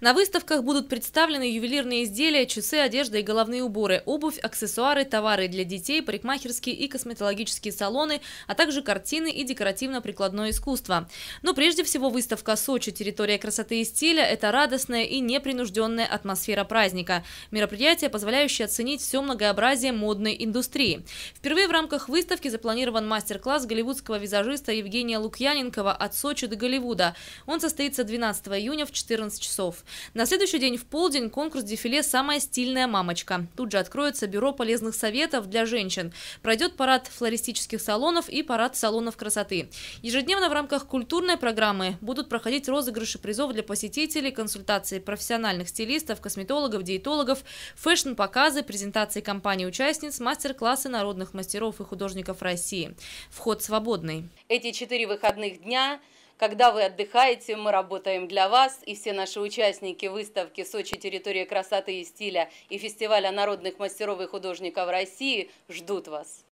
На выставках будут представлены ювелирные изделия, часы, одежда и головные уборы, обувь, аксессуары, товары для детей, парикмахерские и косметологические салоны, а также картины и декоративно-прикладное искусство. Но прежде всего выставка «Сочи. Территория красоты и стиля» – это радостная и непринужденная атмосфера праздника. Мероприятие, позволяющее оценить все многообразие модной индустрии. Впервые в рамках выставки запланирован мастер-класс голливудского визажиста Евгения Лукьяненкова «От Сочи до Голливуда». Он состоится 12 июня в 14 часов. На следующий день в полдень конкурс дефиле «Самая стильная мамочка». Тут же откроется бюро полезных советов для женщин. Пройдет парад флористических салонов и парад салонов красоты. Ежедневно в рамках культурной программы будут проходить розыгрыши призов для посетителей, консультации профессиональных стилистов, косметологов, диетологов, фэшн-показы, презентации компаний-участниц, мастер-классы народных мастеров и художников России. Вход свободный. Эти четыре выходных дня когда вы отдыхаете, мы работаем для вас, и все наши участники выставки «Сочи. Территория красоты и стиля» и фестиваля народных мастеров и художников России ждут вас.